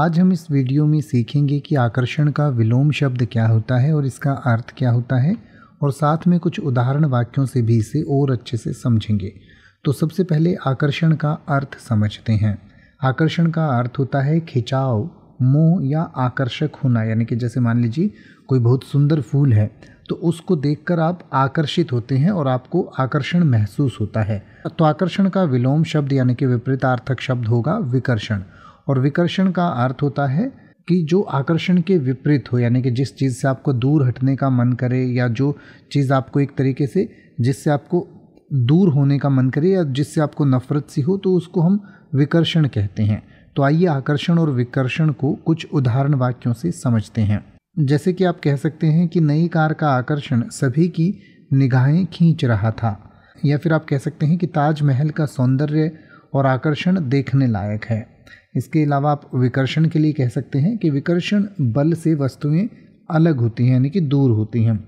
आज हम इस वीडियो में सीखेंगे कि आकर्षण का विलोम शब्द क्या होता है और इसका अर्थ क्या होता है और साथ में कुछ उदाहरण वाक्यों से भी इसे और अच्छे से समझेंगे तो सबसे पहले आकर्षण का अर्थ समझते हैं आकर्षण का अर्थ होता है खिंचाव मोह या आकर्षक होना यानी कि जैसे मान लीजिए कोई बहुत सुंदर फूल है तो उसको देखकर आप आकर्षित होते हैं और आपको आकर्षण महसूस होता है तो आकर्षण का विलोम शब्द यानी कि विपरीतार्थक शब्द होगा विकर्षण और विकर्षण का अर्थ होता है कि जो आकर्षण के विपरीत हो यानी कि जिस चीज़ से आपको दूर हटने का मन करे या जो चीज़ आपको एक तरीके से जिससे आपको दूर होने का मन करे या जिससे आपको नफरत सी हो तो उसको हम विकर्षण कहते हैं तो आइए आकर्षण और विकर्षण को कुछ उदाहरण वाक्यों से समझते हैं जैसे कि आप कह सकते हैं कि नई कार का आकर्षण सभी की निगाहें खींच रहा था या फिर आप कह सकते हैं कि ताजमहल का सौंदर्य और आकर्षण देखने लायक है इसके अलावा आप विकर्षण के लिए कह सकते हैं कि विकर्षण बल से वस्तुएं अलग होती हैं यानी कि दूर होती हैं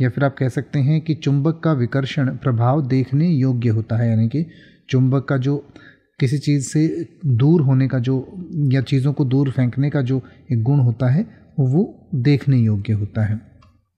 या फिर आप कह सकते हैं कि चुंबक का विकर्षण प्रभाव देखने योग्य होता है यानी कि चुंबक का जो किसी चीज़ से दूर होने का जो या चीज़ों को दूर फेंकने का जो एक गुण होता है वो देखने योग्य होता है